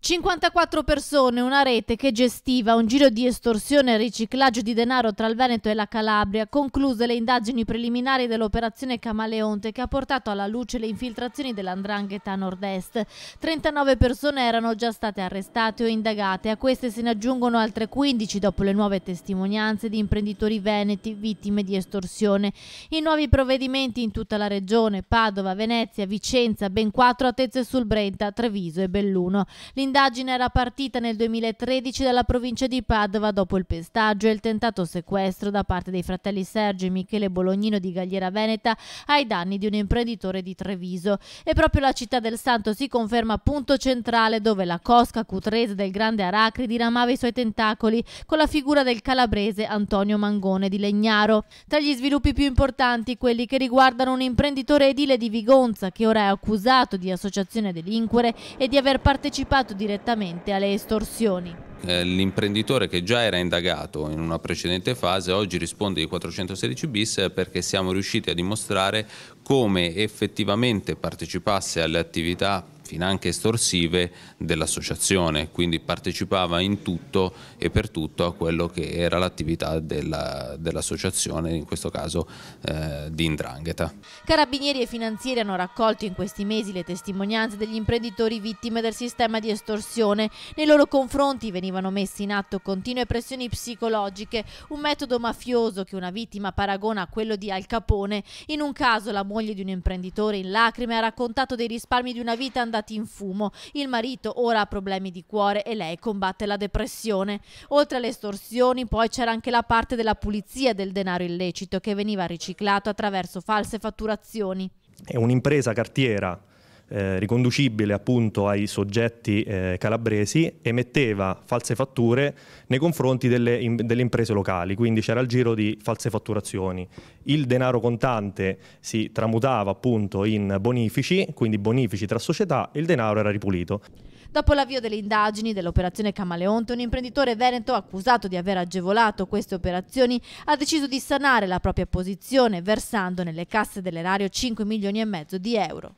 54 persone, una rete che gestiva un giro di estorsione e riciclaggio di denaro tra il Veneto e la Calabria, concluse le indagini preliminari dell'operazione Camaleonte che ha portato alla luce le infiltrazioni dell'andrangheta nord-est. 39 persone erano già state arrestate o indagate, a queste se ne aggiungono altre 15 dopo le nuove testimonianze di imprenditori veneti vittime di estorsione. I nuovi provvedimenti in tutta la regione, Padova, Venezia, Vicenza, ben 4 a sul Brenta, Treviso e Belluno. L'indagine era partita nel 2013 dalla provincia di Padova dopo il pestaggio e il tentato sequestro da parte dei fratelli Sergio e Michele Bolognino di Galliera Veneta ai danni di un imprenditore di Treviso. E proprio la città del Santo si conferma punto centrale dove la cosca cutrese del grande Aracri diramava i suoi tentacoli con la figura del calabrese Antonio Mangone di Legnaro. Tra gli sviluppi più importanti quelli che riguardano un imprenditore edile di Vigonza che ora è accusato di associazione delinquere e di aver partecipato direttamente alle estorsioni. Eh, l'imprenditore che già era indagato in una precedente fase oggi risponde di 416 bis perché siamo riusciti a dimostrare come effettivamente partecipasse alle attività finanche estorsive dell'associazione, quindi partecipava in tutto e per tutto a quello che era l'attività dell'associazione, dell in questo caso eh, di Indrangheta. Carabinieri e finanzieri hanno raccolto in questi mesi le testimonianze degli imprenditori vittime del sistema di estorsione. Nei loro confronti venivano messe in atto continue pressioni psicologiche, un metodo mafioso che una vittima paragona a quello di Al Capone. In un caso la moglie di un imprenditore in lacrime ha raccontato dei risparmi di una vita andata andati in fumo. Il marito ora ha problemi di cuore e lei combatte la depressione. Oltre alle estorsioni, poi c'era anche la parte della pulizia del denaro illecito che veniva riciclato attraverso false fatturazioni. È un'impresa cartiera eh, riconducibile appunto ai soggetti eh, calabresi, emetteva false fatture nei confronti delle, in, delle imprese locali, quindi c'era il giro di false fatturazioni. Il denaro contante si tramutava appunto in bonifici, quindi bonifici tra società e il denaro era ripulito. Dopo l'avvio delle indagini dell'operazione Camaleonte, un imprenditore veneto accusato di aver agevolato queste operazioni ha deciso di sanare la propria posizione versando nelle casse dell'erario 5 milioni e mezzo di euro.